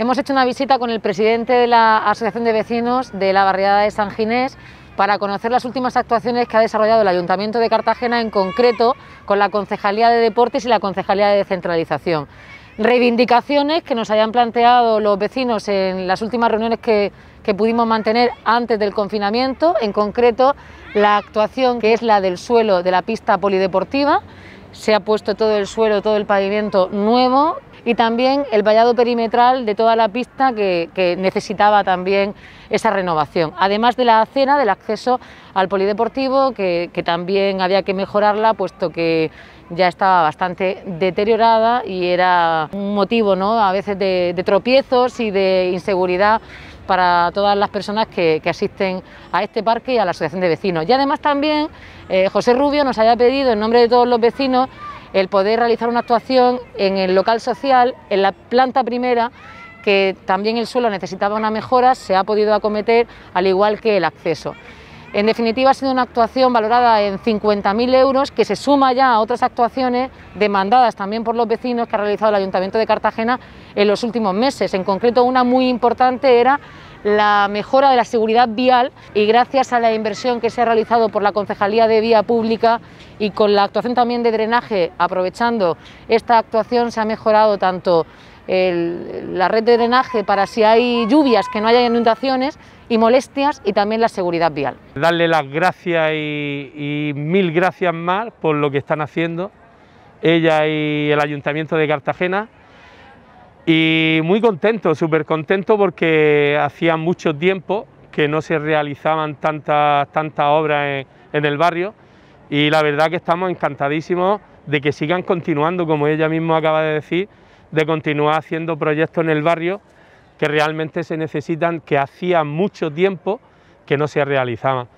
Hemos hecho una visita con el presidente de la Asociación de Vecinos de la Barriada de San Ginés para conocer las últimas actuaciones que ha desarrollado el Ayuntamiento de Cartagena, en concreto con la Concejalía de Deportes y la Concejalía de Descentralización. Reivindicaciones que nos hayan planteado los vecinos en las últimas reuniones que, que pudimos mantener antes del confinamiento, en concreto la actuación que es la del suelo de la pista polideportiva, se ha puesto todo el suelo, todo el pavimento nuevo y también el vallado perimetral de toda la pista que, necesitaba también esa renovación. Además de la acera, del acceso al polideportivo, que, también había que mejorarla, puesto que ya estaba bastante deteriorada y era un motivo ¿no? a veces de, de tropiezos y de inseguridad para todas las personas que, asisten a este parque y a la Asociación de Vecinos. Y además también eh, José Rubio nos haya pedido en nombre de todos los vecinos el poder realizar una actuación en el local social, en la planta primera, que también el suelo necesitaba una mejora, se ha podido acometer, al igual que el acceso. En definitiva, ha sido una actuación valorada en 50.000 euros que se suma ya a otras actuaciones demandadas también por los vecinos que ha realizado el Ayuntamiento de Cartagena en los últimos meses. En concreto, una muy importante era la mejora de la seguridad vial y gracias a la inversión que se ha realizado por la Concejalía de Vía Pública y con la actuación también de drenaje, aprovechando esta actuación, se ha mejorado tanto la red de drenaje para si hay lluvias que no haya inundaciones, y molestias y también la seguridad vial. Darle las gracias y, mil gracias más por lo que están haciendo ella y el Ayuntamiento de Cartagena y muy contento, súper contento porque hacía mucho tiempo que no se realizaban tantas tantas obras en, en, el barrio y la verdad que estamos encantadísimos de que sigan continuando, como ella misma acaba de decir, de continuar haciendo proyectos en el barrio que realmente se necesitan, que hacía mucho tiempo que no se realizaban.